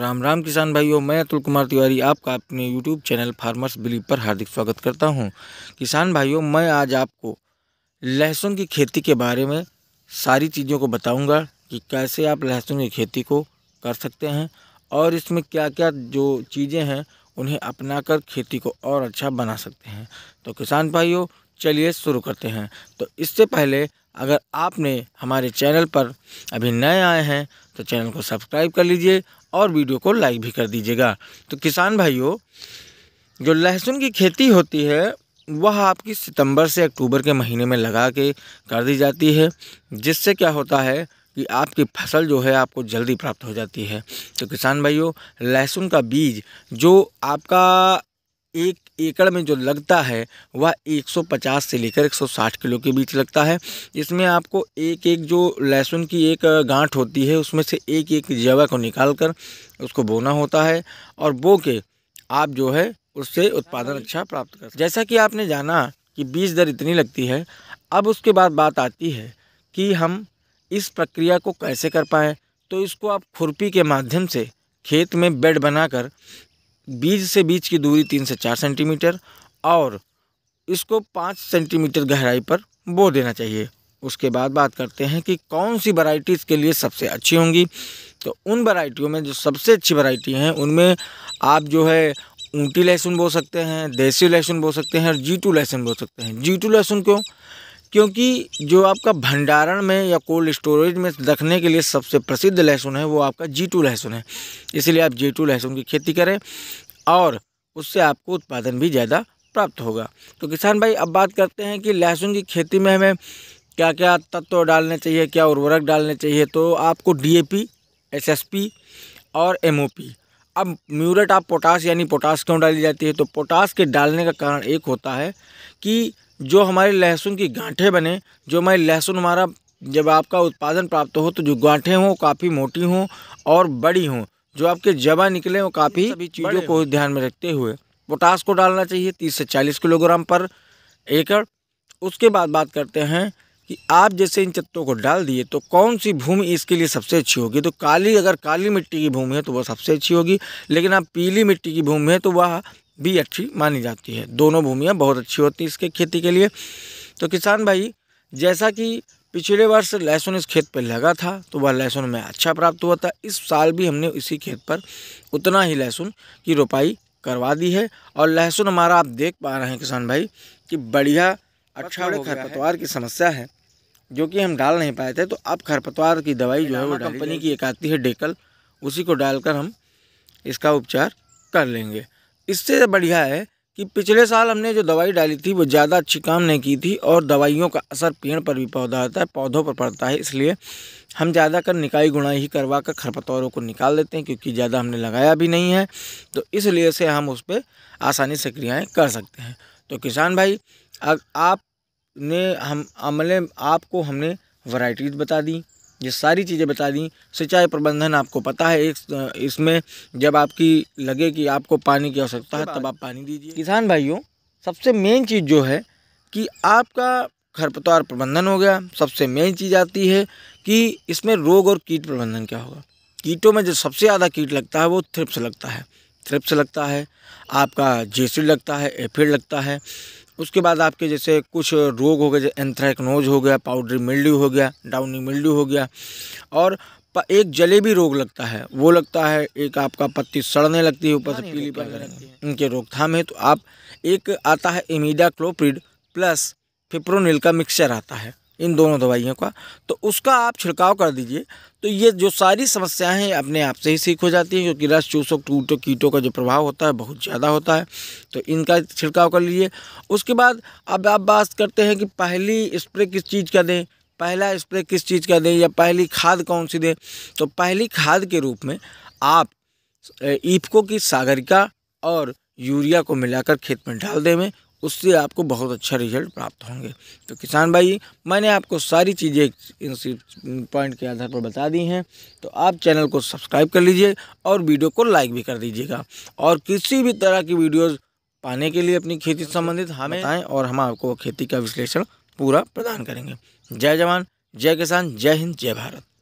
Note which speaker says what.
Speaker 1: राम राम किसान भाइयों मैं अतुल कुमार तिवारी आपका अपने यूट्यूब चैनल फार्मर्स बिलीव पर हार्दिक स्वागत करता हूं किसान भाइयों मैं आज आपको लहसुन की खेती के बारे में सारी चीज़ों को बताऊंगा कि कैसे आप लहसुन की खेती को कर सकते हैं और इसमें क्या क्या जो चीज़ें हैं उन्हें अपना कर खेती को और अच्छा बना सकते हैं तो किसान भाइयों चलिए शुरू करते हैं तो इससे पहले अगर आपने हमारे चैनल पर अभी नए आए हैं तो चैनल को सब्सक्राइब कर लीजिए और वीडियो को लाइक भी कर दीजिएगा तो किसान भाइयों जो लहसुन की खेती होती है वह आपकी सितंबर से अक्टूबर के महीने में लगा के कर दी जाती है जिससे क्या होता है कि आपकी फसल जो है आपको जल्दी प्राप्त हो जाती है तो किसान भाइयों लहसुन का बीज जो आपका एक एकड़ में जो लगता है वह 150 से लेकर 160 किलो के बीच लगता है इसमें आपको एक एक जो लहसुन की एक गांठ होती है उसमें से एक एक जवा को निकाल कर उसको बोना होता है और बो के आप जो है उससे उत्पादन अच्छा प्राप्त कर जैसा कि आपने जाना कि बीज दर इतनी लगती है अब उसके बाद बात आती है कि हम इस प्रक्रिया को कैसे कर पाएँ तो इसको आप खुरपी के माध्यम से खेत में बेड बनाकर बीज से बीज की दूरी तीन से चार सेंटीमीटर और इसको पाँच सेंटीमीटर गहराई पर बो देना चाहिए उसके बाद बात करते हैं कि कौन सी वराइटीज़ के लिए सबसे अच्छी होंगी तो उन वराइटियों में जो सबसे अच्छी वराइटी हैं उनमें आप जो है ऊँटी लहसुन बो सकते हैं देसी लहसुन बो सकते हैं और जी टू लहसुन बो सकते हैं जी टू लहसुन क्यों क्योंकि जो आपका भंडारण में या कोल्ड स्टोरेज में रखने के लिए सबसे प्रसिद्ध लहसुन है वो आपका जी टू लहसुन है इसलिए आप जी टू लहसुन की खेती करें और उससे आपको उत्पादन भी ज़्यादा प्राप्त होगा तो किसान भाई अब बात करते हैं कि लहसुन की खेती में हमें क्या क्या तत्व डालने चाहिए क्या उर्वरक डालने चाहिए तो आपको D A P S S P और एम ओ पी अब म्यूरेट ऑफ पोटास यानी पोटास क्यों डाली जाती है तो पोटास के डालने का कारण एक होता है कि जो हमारे लहसुन की गांठें बने जो हमारे लहसुन हमारा जब आपका उत्पादन प्राप्त हो तो जो गांठें हों काफ़ी मोटी हों और बड़ी हों जो आपके जबा निकले वो काफ़ी सभी चीज़ों को ध्यान में रखते हुए पोटास को डालना चाहिए तीस से चालीस किलोग्राम पर एकड़ उसके बाद बात करते हैं कि आप जैसे इन तत्वों को डाल दिए तो कौन सी भूमि इसके लिए सबसे अच्छी होगी तो काली अगर काली मिट्टी की भूमि है तो वह सबसे अच्छी होगी लेकिन आप पीली मिट्टी की भूमि है तो वह भी अच्छी मानी जाती है दोनों भूमियाँ बहुत अच्छी होती हैं इसके खेती के लिए तो किसान भाई जैसा कि पिछले वर्ष लहसुन इस खेत पर लगा था तो वह लहसुन हमें अच्छा प्राप्त हुआ था इस साल भी हमने इसी खेत पर उतना ही लहसुन की रोपाई करवा दी है और लहसुन हमारा आप देख पा रहे हैं किसान भाई कि बढ़िया अच्छा वो खरपतवार की समस्या है जो कि हम डाल नहीं पाए थे तो अब खरपतवार की दवाई जो है वो कंपनी की एक आती है डेकल उसी को डालकर हम इसका उपचार कर लेंगे इससे बढ़िया है कि पिछले साल हमने जो दवाई डाली थी वो ज़्यादा अच्छी काम नहीं की थी और दवाइयों का असर पेड़ पर भी पौधा होता है पौधों पर पड़ता है इसलिए हम ज़्यादा कर निकाई गुणाई ही करवा कर खरपतवारों को निकाल देते हैं क्योंकि ज़्यादा हमने लगाया भी नहीं है तो इसलिए से हम उस पर आसानी से क्रियाएँ कर सकते हैं तो किसान भाई अब आपने हम अमले आपको हमने वैरायटीज़ बता दी ये सारी चीज़ें बता दी सिंचाई प्रबंधन आपको पता है एक इसमें जब आपकी लगे कि आपको पानी की आवश्यकता है तब आप पानी दीजिए किसान भाइयों सबसे मेन चीज़ जो है कि आपका खरपतवार प्रबंधन हो गया सबसे मेन चीज़ आती है कि इसमें रोग और कीट प्रबंधन क्या होगा कीटों में जो सबसे ज़्यादा कीट लगता है वो थ्रिप्स लगता है थ्रिप्स लगता है आपका जेसिड लगता है एफिड लगता है उसके बाद आपके जैसे कुछ रोग हो गए जैसे एंथ्रैकनोज हो गया पाउडरी मिल्ड्यू हो गया डाउनी मिल्ड्यू हो गया और एक जलेबी रोग लगता है वो लगता है एक आपका पत्ती सड़ने लगती है ऊपर से पीली पड़ लगती है इनके रोकथाम है तो आप एक आता है इमीडा क्लोप्रिड प्लस फिप्रोनिल का मिक्सचर आता है इन दोनों दवाइयों का तो उसका आप छिड़काव कर दीजिए तो ये जो सारी समस्याएं हैं अपने आप से ही सीख हो जाती हैं क्योंकि रस चूसक टूटो कीटों का जो प्रभाव होता है बहुत ज़्यादा होता है तो इनका छिड़काव कर लीजिए उसके बाद अब आप बात करते हैं कि पहली स्प्रे किस चीज़ का दें पहला स्प्रे किस चीज़ का दें या पहली खाद कौन सी दें तो पहली खाद के रूप में आप ईफको की सागरिका और यूरिया को मिलाकर खेत में डाल दें उससे आपको बहुत अच्छा रिजल्ट प्राप्त होंगे तो किसान भाई मैंने आपको सारी चीज़ें पॉइंट के आधार पर बता दी हैं तो आप चैनल को सब्सक्राइब कर लीजिए और वीडियो को लाइक भी कर दीजिएगा और किसी भी तरह की वीडियोज़ पाने के लिए अपनी खेती संबंधित हमें आएँ और हम आपको खेती का विश्लेषण पूरा प्रदान करेंगे जय जवान जय किसान जय हिंद जय भारत